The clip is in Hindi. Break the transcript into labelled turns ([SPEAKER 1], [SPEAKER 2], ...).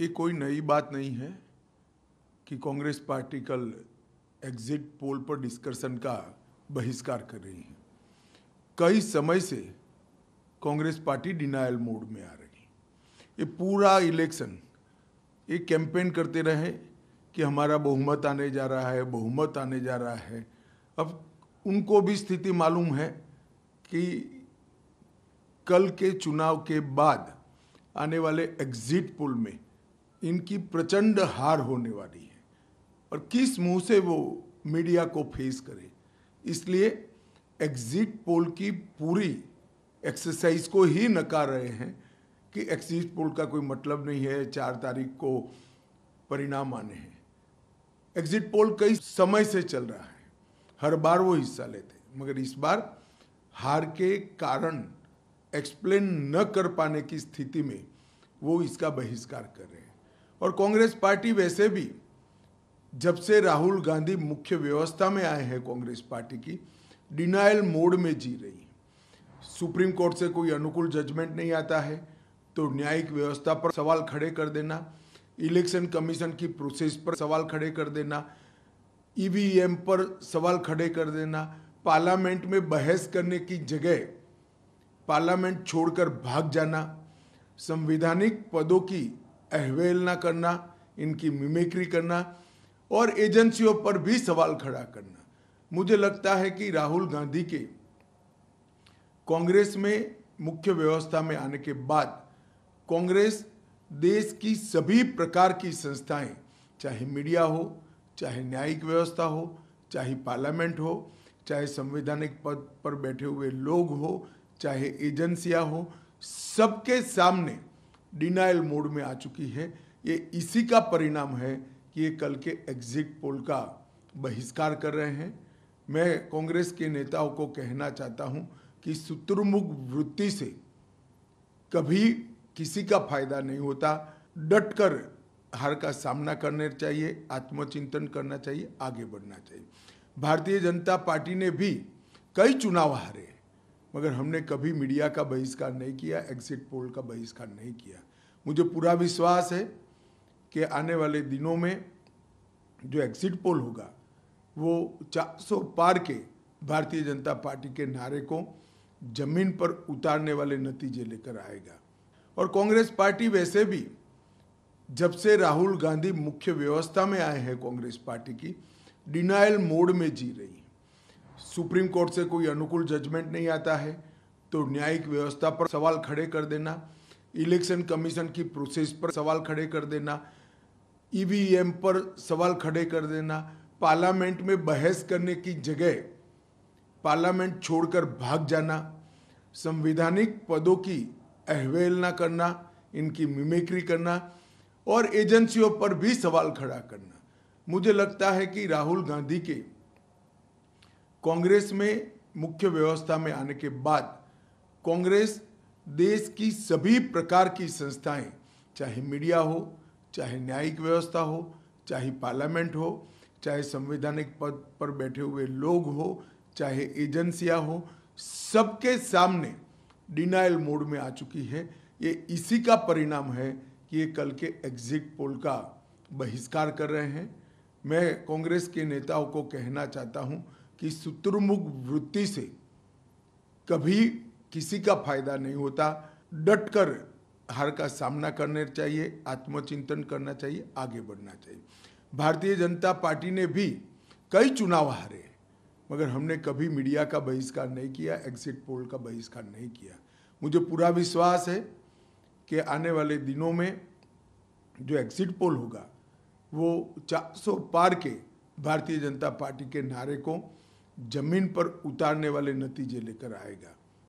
[SPEAKER 1] ये कोई नई बात नहीं है कि कांग्रेस पार्टी कल एग्जिट पोल पर डिस्कशन का बहिष्कार कर रही है कई समय से कांग्रेस पार्टी डिनायल मोड में आ रही ये पूरा इलेक्शन ये कैंपेन करते रहे कि हमारा बहुमत आने जा रहा है बहुमत आने जा रहा है अब उनको भी स्थिति मालूम है कि कल के चुनाव के बाद आने वाले एग्जिट पोल में इनकी प्रचंड हार होने वाली है और किस मुंह से वो मीडिया को फेस करे इसलिए एग्जिट पोल की पूरी एक्सरसाइज को ही नकार रहे हैं कि एग्जिट पोल का कोई मतलब नहीं है चार तारीख को परिणाम आने हैं एग्जिट पोल कई समय से चल रहा है हर बार वो हिस्सा लेते मगर इस बार हार के कारण एक्सप्लेन न कर पाने की स्थिति में वो इसका बहिष्कार कर रहे हैं और कांग्रेस पार्टी वैसे भी जब से राहुल गांधी मुख्य व्यवस्था में आए हैं कांग्रेस पार्टी की डिनाइल मोड में जी रही है सुप्रीम कोर्ट से कोई अनुकूल जजमेंट नहीं आता है तो न्यायिक व्यवस्था पर सवाल खड़े कर देना इलेक्शन कमीशन की प्रोसेस पर सवाल खड़े कर देना ई e पर सवाल खड़े कर देना पार्लियामेंट में बहस करने की जगह पार्लियामेंट छोड़कर भाग जाना संवैधानिक पदों की अहवेल ना करना इनकी मिमिक्री करना और एजेंसियों पर भी सवाल खड़ा करना मुझे लगता है कि राहुल गांधी के कांग्रेस में मुख्य व्यवस्था में आने के बाद कांग्रेस देश की सभी प्रकार की संस्थाएं चाहे मीडिया हो चाहे न्यायिक व्यवस्था हो चाहे पार्लियामेंट हो चाहे संवैधानिक पद पर बैठे हुए लोग हो चाहे एजेंसियां हो सबके सामने डिनाइल मोड में आ चुकी है ये इसी का परिणाम है कि ये कल के एग्जिट पोल का बहिष्कार कर रहे हैं मैं कांग्रेस के नेताओं को कहना चाहता हूं कि शत्रुमुख वृत्ति से कभी किसी का फायदा नहीं होता डट कर हार का सामना करना चाहिए आत्मचिंतन करना चाहिए आगे बढ़ना चाहिए भारतीय जनता पार्टी ने भी कई चुनाव हारे हैं मगर हमने कभी मीडिया का बहिष्कार नहीं किया एग्जिट पोल का बहिष्कार नहीं किया मुझे पूरा विश्वास है कि आने वाले दिनों में जो एग्जिट पोल होगा वो 400 पार के भारतीय जनता पार्टी के नारे को जमीन पर उतारने वाले नतीजे लेकर आएगा और कांग्रेस पार्टी वैसे भी जब से राहुल गांधी मुख्य व्यवस्था में आए हैं कांग्रेस पार्टी की डिनाइल मोड में जी रही है सुप्रीम कोर्ट से कोई अनुकूल जजमेंट नहीं आता है तो न्यायिक व्यवस्था पर सवाल खड़े कर देना इलेक्शन कमीशन की प्रोसेस पर सवाल खड़े कर देना ईवीएम e पर सवाल खड़े कर देना पार्लियामेंट में बहस करने की जगह पार्लियामेंट छोड़कर भाग जाना संविधानिक पदों की अहवेलना करना इनकी मिमिक्री करना और एजेंसियों पर भी सवाल खड़ा करना मुझे लगता है कि राहुल गांधी के कांग्रेस में मुख्य व्यवस्था में आने के बाद कांग्रेस देश की सभी प्रकार की संस्थाएं चाहे मीडिया हो चाहे न्यायिक व्यवस्था हो चाहे पार्लियामेंट हो चाहे संवैधानिक पद पर बैठे हुए लोग हो चाहे एजेंसियां हो सबके सामने डिनाइल मोड में आ चुकी है ये इसी का परिणाम है कि ये कल के एग्जिट पोल का बहिष्कार कर रहे हैं मैं कांग्रेस के नेताओं को कहना चाहता हूँ कि शत्रुमुख वृत्ति से कभी किसी का फायदा नहीं होता डट कर हार का सामना करना चाहिए आत्मचिंतन करना चाहिए आगे बढ़ना चाहिए भारतीय जनता पार्टी ने भी कई चुनाव हारे मगर हमने कभी मीडिया का बहिष्कार नहीं किया एग्जिट पोल का बहिष्कार नहीं किया मुझे पूरा विश्वास है कि आने वाले दिनों में जो एग्जिट पोल होगा वो 400 पार के भारतीय जनता पार्टी के नारे को जमीन पर उतारने वाले नतीजे लेकर आएगा